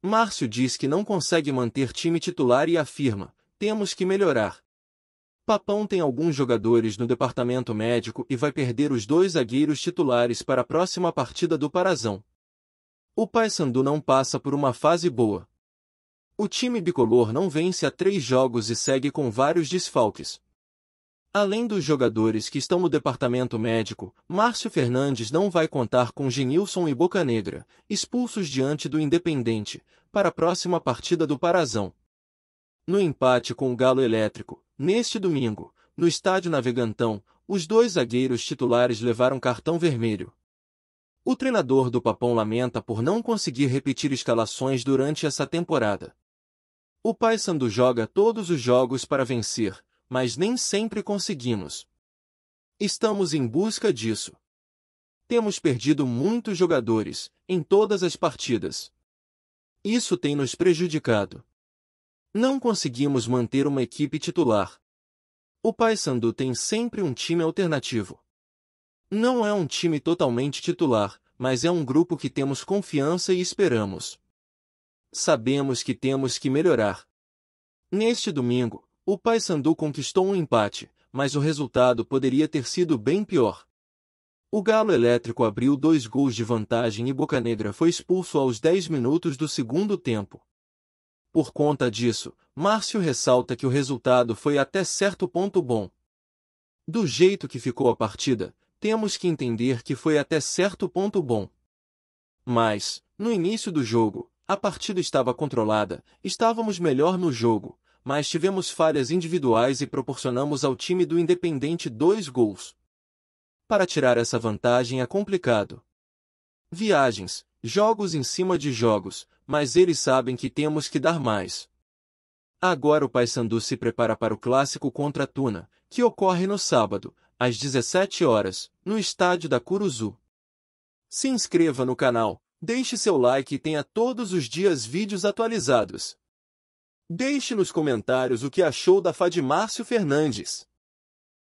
Márcio diz que não consegue manter time titular e afirma: temos que melhorar. Papão tem alguns jogadores no departamento médico e vai perder os dois zagueiros titulares para a próxima partida do Parazão. O Paysandu não passa por uma fase boa. O time bicolor não vence há três jogos e segue com vários desfalques. Além dos jogadores que estão no departamento médico, Márcio Fernandes não vai contar com Genilson e Boca Negra, expulsos diante do Independente, para a próxima partida do Parazão. No empate com o Galo Elétrico, neste domingo, no estádio Navegantão, os dois zagueiros titulares levaram cartão vermelho. O treinador do Papão lamenta por não conseguir repetir escalações durante essa temporada. O Paysandu joga todos os jogos para vencer, mas nem sempre conseguimos. Estamos em busca disso. Temos perdido muitos jogadores, em todas as partidas. Isso tem nos prejudicado. Não conseguimos manter uma equipe titular. O Paysandu tem sempre um time alternativo. Não é um time totalmente titular, mas é um grupo que temos confiança e esperamos. Sabemos que temos que melhorar. Neste domingo, o Paysandu conquistou um empate, mas o resultado poderia ter sido bem pior. O Galo Elétrico abriu dois gols de vantagem e Bocanegra foi expulso aos 10 minutos do segundo tempo. Por conta disso, Márcio ressalta que o resultado foi até certo ponto bom. Do jeito que ficou a partida, temos que entender que foi até certo ponto bom. Mas, no início do jogo, a partida estava controlada, estávamos melhor no jogo, mas tivemos falhas individuais e proporcionamos ao time do Independente dois gols. Para tirar essa vantagem é complicado. Viagens, jogos em cima de jogos, mas eles sabem que temos que dar mais. Agora o Paysandu se prepara para o clássico contra a Tuna, que ocorre no sábado, às 17 horas, no estádio da Curuzu. Se inscreva no canal, deixe seu like e tenha todos os dias vídeos atualizados. Deixe nos comentários o que achou da Márcio Fernandes.